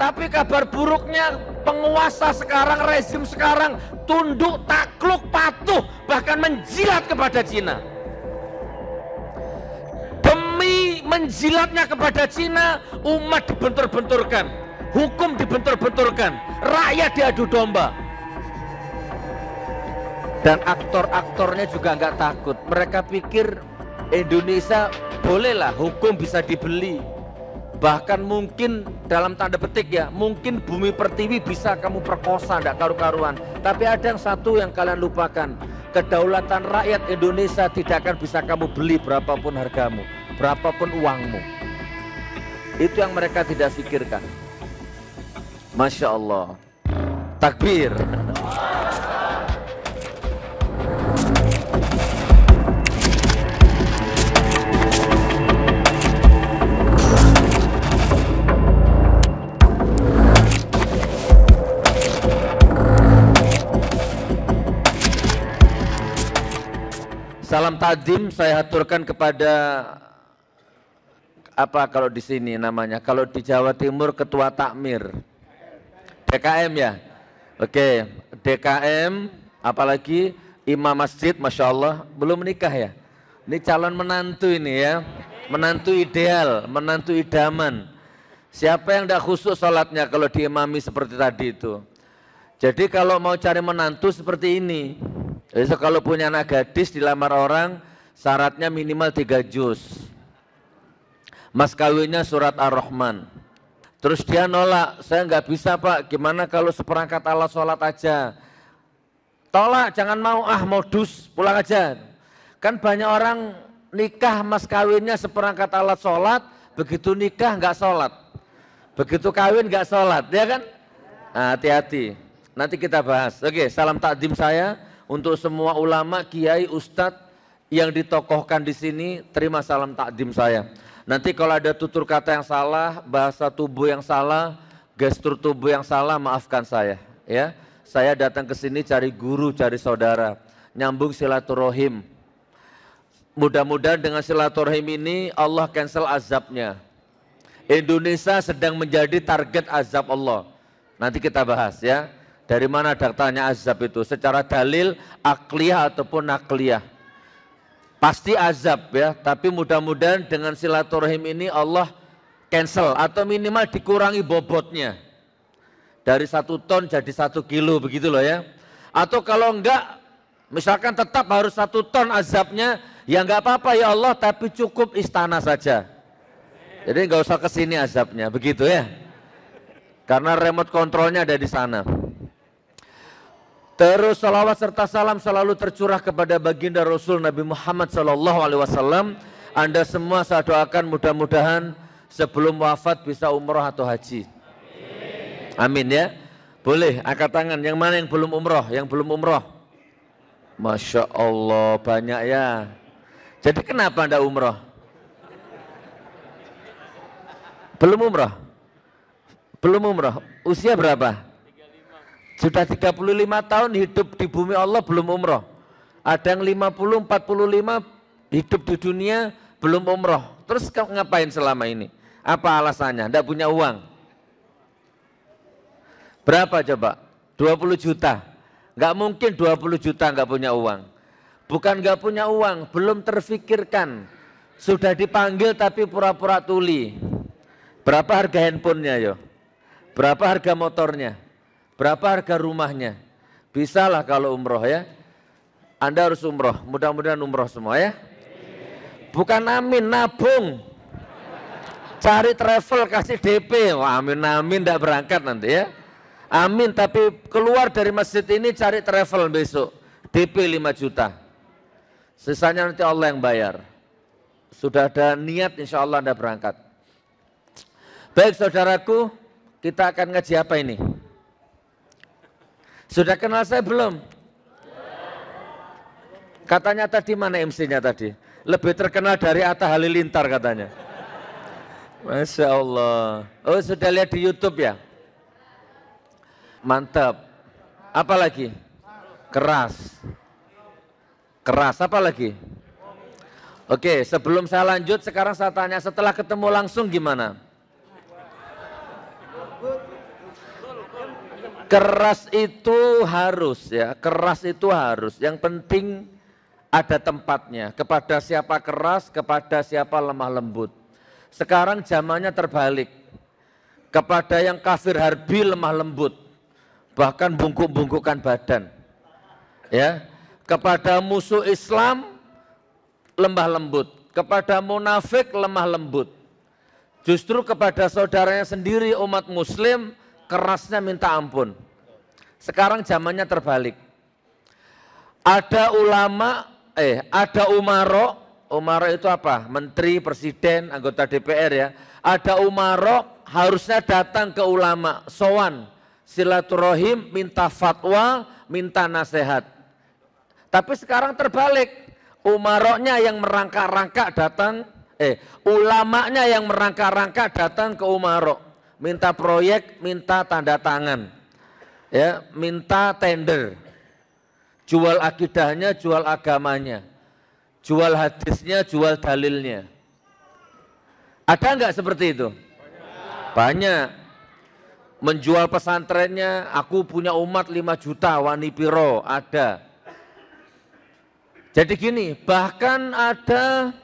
Tapi kabar buruknya penguasa sekarang, rezim sekarang tunduk, takluk, patuh, bahkan menjilat kepada Cina. Demi menjilatnya kepada Cina, umat dibentur-benturkan, hukum dibentur-benturkan, rakyat diadu domba. Dan aktor-aktornya juga nggak takut. Mereka pikir Indonesia bolehlah hukum bisa dibeli, bahkan mungkin dalam tanda petik ya mungkin bumi pertiwi bisa kamu perkosa tidak karu-karuan tapi ada yang satu yang kalian lupakan kedaulatan rakyat Indonesia tidak akan bisa kamu beli berapapun hargamu berapapun uangmu itu yang mereka tidak pikirkan Masya Allah takbir Salam tajim saya aturkan kepada apa kalau di sini namanya? Kalau di Jawa Timur ketua takmir. DKM ya. Oke, DKM apalagi imam masjid Masya Allah belum menikah ya. Ini calon menantu ini ya. Menantu ideal, menantu idaman. Siapa yang tidak khusus sholatnya kalau diimami seperti tadi itu. Jadi kalau mau cari menantu seperti ini, jadi kalau punya anak gadis dilamar orang, syaratnya minimal tiga juz. Mas kawinnya surat Ar-Rahman. Terus dia nolak, saya nggak bisa pak, gimana kalau seperangkat alat sholat aja. Tolak, jangan mau, ah modus, pulang aja. Kan banyak orang nikah mas kawinnya seperangkat alat sholat, begitu nikah nggak sholat. Begitu kawin nggak sholat, ya kan? Nah, hati-hati, nah, nanti kita bahas. Oke, salam takdim saya untuk semua ulama, kiai, ustadz yang ditokohkan di sini, terima salam takdim saya. Nanti kalau ada tutur kata yang salah, bahasa tubuh yang salah, gestur tubuh yang salah, maafkan saya. Ya, saya datang ke sini cari guru, cari saudara, nyambung silaturahim. Mudah-mudahan dengan silaturahim ini Allah cancel azabnya. Indonesia sedang menjadi target azab Allah. Nanti kita bahas ya. Dari mana datangnya azab itu? Secara dalil akliyah ataupun nakliyah. Pasti azab ya, tapi mudah-mudahan dengan silaturahim ini Allah cancel atau minimal dikurangi bobotnya. Dari satu ton jadi satu kilo begitu loh ya. Atau kalau enggak, misalkan tetap harus satu ton azabnya, ya enggak apa-apa ya Allah, tapi cukup istana saja. Jadi enggak usah kesini azabnya, begitu ya. Karena remote kontrolnya ada di sana. Terus salawat serta salam selalu tercurah kepada baginda Rasul Nabi Muhammad Sallallahu Alaihi Wasallam. Anda semua saya doakan mudah-mudahan sebelum wafat bisa umroh atau haji. Amin ya. Boleh angkat tangan. Yang mana yang belum umroh? Yang belum umroh? Masya Allah banyak ya. Jadi kenapa anda umroh? Belum umroh? Belum umroh. Usia berapa? Sudah 35 tahun hidup di bumi Allah belum umroh. Ada yang 50, 45 hidup di dunia belum umroh. Terus kau ngapain selama ini? Apa alasannya? Tidak punya uang. Berapa coba? 20 juta. Gak mungkin 20 juta gak punya uang. Bukan gak punya uang, belum terfikirkan. Sudah dipanggil tapi pura-pura tuli. Berapa harga handphonenya yo? Berapa harga motornya? Berapa harga rumahnya? Bisa lah kalau umroh ya. Anda harus umroh, mudah-mudahan umroh semua ya. Bukan amin, nabung. Cari travel kasih DP, Wah, amin amin tidak berangkat nanti ya. Amin, tapi keluar dari masjid ini cari travel besok, DP 5 juta. Sisanya nanti Allah yang bayar. Sudah ada niat insya Allah Anda berangkat. Baik saudaraku, kita akan ngaji apa ini? Sudah kenal saya belum? Katanya tadi mana MC-nya tadi? Lebih terkenal dari Atta Halilintar katanya. Masya Allah. Oh sudah lihat di Youtube ya? Mantap. Apa lagi? Keras. Keras apa lagi? Oke sebelum saya lanjut sekarang saya tanya setelah ketemu langsung gimana? Keras itu harus ya, keras itu harus. Yang penting ada tempatnya. Kepada siapa keras, kepada siapa lemah lembut. Sekarang zamannya terbalik. Kepada yang kafir harbi lemah lembut. Bahkan bungkuk-bungkukan badan. Ya, kepada musuh Islam lemah lembut, kepada munafik lemah lembut. Justru kepada saudaranya sendiri umat muslim kerasnya minta ampun. Sekarang zamannya terbalik. Ada ulama, eh ada umaro, umaro itu apa? Menteri, presiden, anggota DPR ya. Ada umaro harusnya datang ke ulama, sowan, silaturahim, minta fatwa, minta nasihat. Tapi sekarang terbalik. Umaroknya yang merangkak-rangkak datang, eh ulamanya yang merangkak-rangkak datang ke umarok minta proyek, minta tanda tangan, ya, minta tender, jual akidahnya, jual agamanya, jual hadisnya, jual dalilnya. Ada nggak seperti itu? Banyak. Banyak. Menjual pesantrennya, aku punya umat 5 juta, wani piro, ada. Jadi gini, bahkan ada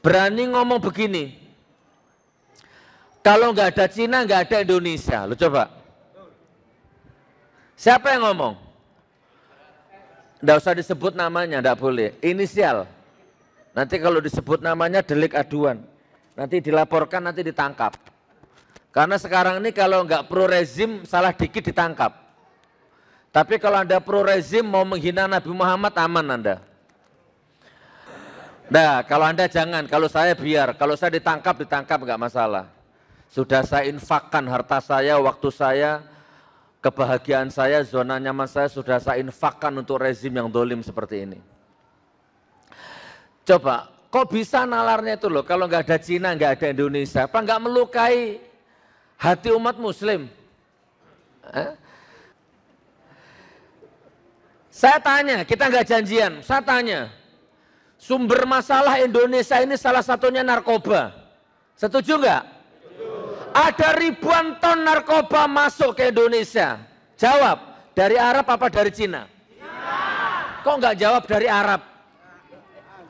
berani ngomong begini, kalau nggak ada Cina, nggak ada Indonesia. Lu coba. Siapa yang ngomong? Nggak usah disebut namanya, nggak boleh. Inisial. Nanti kalau disebut namanya delik aduan. Nanti dilaporkan, nanti ditangkap. Karena sekarang ini kalau nggak pro rezim, salah dikit ditangkap. Tapi kalau Anda pro rezim mau menghina Nabi Muhammad, aman Anda. Nah, kalau Anda jangan, kalau saya biar, kalau saya ditangkap, ditangkap nggak masalah. Sudah saya infakkan harta saya, waktu saya, kebahagiaan saya, zona nyaman saya sudah saya infakkan untuk rezim yang dolim seperti ini. Coba, kok bisa nalarnya itu loh, kalau nggak ada Cina, nggak ada Indonesia, apa nggak melukai hati umat muslim? Eh? Saya tanya, kita nggak janjian, saya tanya, sumber masalah Indonesia ini salah satunya narkoba. Setuju nggak? Ada ribuan ton narkoba masuk ke Indonesia. Jawab, dari Arab apa dari Cina? Cina. Kok nggak jawab dari Arab?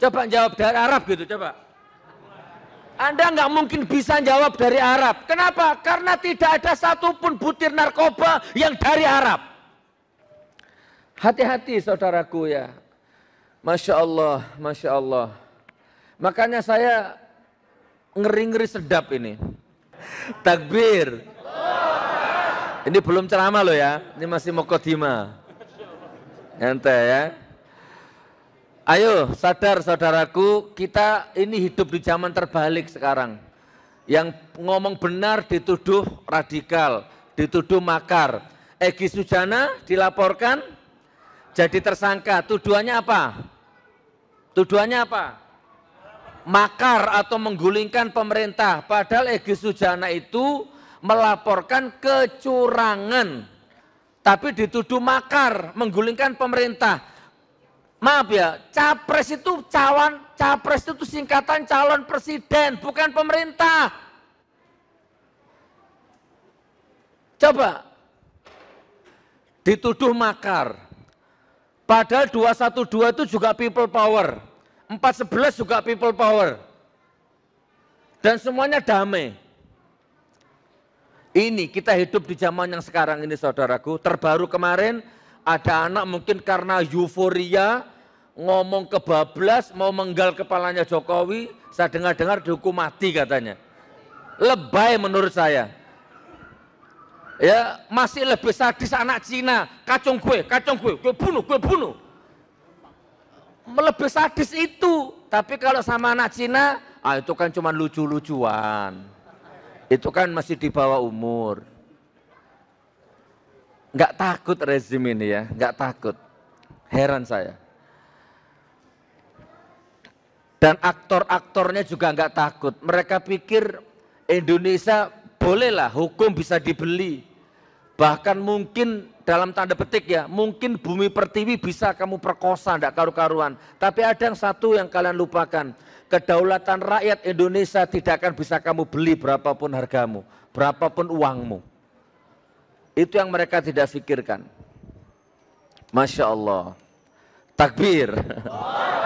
Coba jawab dari Arab gitu, coba. Anda nggak mungkin bisa jawab dari Arab. Kenapa? Karena tidak ada satupun butir narkoba yang dari Arab. Hati-hati saudaraku ya. Masya Allah, Masya Allah. Makanya saya ngeri-ngeri sedap ini. Takbir. Ini belum ceramah loh ya, ini masih mokotima. Ente ya. Ayo sadar saudaraku, kita ini hidup di zaman terbalik sekarang. Yang ngomong benar dituduh radikal, dituduh makar. Egi Sujana dilaporkan jadi tersangka. Tuduhannya apa? Tuduhannya apa? makar atau menggulingkan pemerintah. Padahal Egy Sujana itu melaporkan kecurangan. Tapi dituduh makar, menggulingkan pemerintah. Maaf ya, capres itu cawan, capres itu singkatan calon presiden, bukan pemerintah. Coba, dituduh makar. Padahal 212 itu juga people power Empat sebelas juga people power. Dan semuanya damai. Ini kita hidup di zaman yang sekarang ini saudaraku. Terbaru kemarin ada anak mungkin karena euforia ngomong kebablas mau menggal kepalanya Jokowi. Saya dengar-dengar dihukum mati katanya. Lebay menurut saya. Ya masih lebih sadis anak Cina. Kacung kue, kacung kue, gue bunuh, gue bunuh melebih sadis itu. Tapi kalau sama anak Cina, ah itu kan cuma lucu-lucuan. Itu kan masih di bawah umur. Nggak takut rezim ini ya, nggak takut. Heran saya. Dan aktor-aktornya juga nggak takut. Mereka pikir Indonesia bolehlah hukum bisa dibeli. Bahkan mungkin dalam tanda petik ya, mungkin bumi pertiwi bisa kamu perkosa, tidak karu-karuan. Tapi ada yang satu yang kalian lupakan, kedaulatan rakyat Indonesia tidak akan bisa kamu beli berapapun hargamu, berapapun uangmu. Itu yang mereka tidak pikirkan. Masya Allah. Takbir. Oh.